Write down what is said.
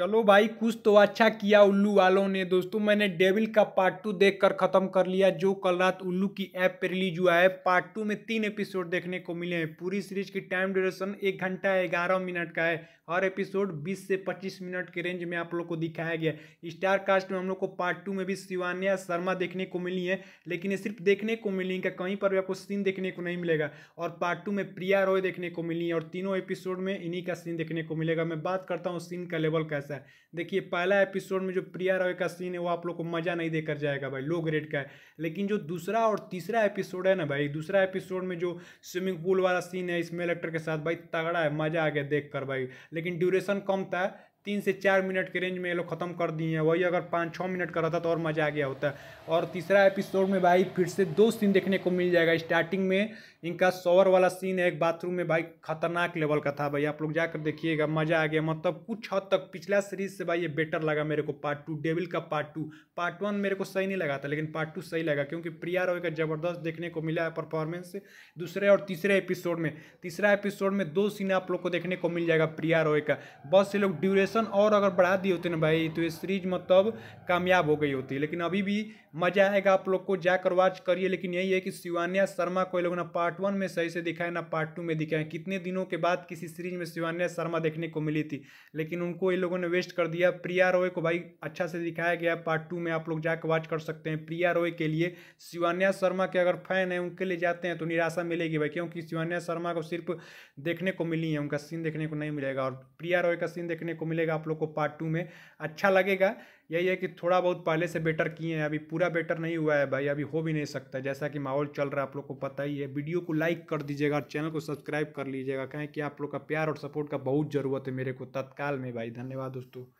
चलो भाई कुछ तो अच्छा किया उल्लू वालों ने दोस्तों मैंने डेविल का पार्ट टू देख कर ख़त्म कर लिया जो कल रात उल्लू की ऐप पर रिलीज हुआ है पार्ट टू में तीन एपिसोड देखने को मिले हैं पूरी सीरीज की टाइम ड्यूरेशन एक घंटा ग्यारह मिनट का है हर एपिसोड 20 से 25 मिनट के रेंज में आप लोग को दिखाया गया स्टार कास्ट में हम लोग को पार्ट टू में भी शिवान्या शर्मा देखने को मिली है लेकिन ये सिर्फ देखने को मिली है कहीं पर भी आपको सीन देखने को नहीं मिलेगा और पार्ट टू में प्रिया रॉय देखने को मिली है और तीनों एपिसोड में इन्हीं का सीन देखने को मिलेगा मैं बात करता हूँ सीन का लेवल कैसे कैसा है देखिए पहला एपिसोड में जो प्रिया रॉय का सीन है वो आप लोग को मज़ा नहीं देकर जाएगा भाई लो ग्रेड का है लेकिन जो दूसरा और तीसरा एपिसोड है ना भाई दूसरा एपिसोड में जो स्विमिंग पूल वाला सीन है इसमें एक्टर के साथ भाई तगड़ा है मज़ा आ गया देख कर भाई लेकिन ड्यूरेशन कम था तीन से चार मिनट के रेंज में ये लोग ख़त्म कर दिए हैं वही अगर पाँच छः मिनट का रहता तो और मज़ा आ गया होता और तीसरा एपिसोड में भाई फिर से दो सीन देखने को मिल जाएगा स्टार्टिंग में इनका शॉवर वाला सीन है एक बाथरूम में भाई खतरनाक लेवल का था भाई आप लोग जाकर देखिएगा मज़ा आ गया मतलब कुछ हद तक पिछला सीरीज से भाई ये बेटर लगा मेरे को पार्ट टू डेविल का पार्ट टू पार्ट वन मेरे को सही नहीं लगा था लेकिन पार्ट टू सही लगा क्योंकि प्रिया रॉय का ज़बरदस्त देखने को मिला है परफॉर्मेंस दूसरे और तीसरे एपिसोड में तीसरा एपिसोड में दो सीन आप लोग को देखने को मिल जाएगा प्रिया रॉय का बहुत से लोग ड्यूरेशन ड्यूरेशन और अगर बढ़ा दी होती ना भाई तो ये सीरीज मतलब कामयाब हो गई होती लेकिन अभी भी मजा आएगा आप लोग को जाकर वॉच करिए लेकिन यही है कि शिवान्या शर्मा को ये लोग ना पार्ट वन में सही से दिखाए ना पार्ट टू में दिखाए कितने दिनों के बाद किसी सीरीज में शिवान्या शर्मा देखने को मिली थी लेकिन उनको ये लोगों ने वेस्ट कर दिया प्रिया रोय को भाई अच्छा से दिखाया गया पार्ट टू में आप लोग जाकर वॉच कर सकते हैं प्रिया रोय के लिए शिवान्या शर्मा के अगर फैन है उनके लिए जाते हैं तो निराशा मिलेगी भाई क्योंकि शिवान्या शर्मा को सिर्फ देखने को मिली है उनका सीन देखने को नहीं मिलेगा और प्रिया रॉय का सीन देखने को मिलेगा मिलेगा आप लोग को पार्ट टू में अच्छा लगेगा यही है कि थोड़ा बहुत पहले से बेटर किए हैं अभी पूरा बेटर नहीं हुआ है भाई अभी हो भी नहीं सकता जैसा कि माहौल चल रहा है आप लोग को पता ही है वीडियो को लाइक कर दीजिएगा चैनल को सब्सक्राइब कर लीजिएगा कहें कि आप लोग का प्यार और सपोर्ट का बहुत ज़रूरत है मेरे को तत्काल में भाई धन्यवाद दोस्तों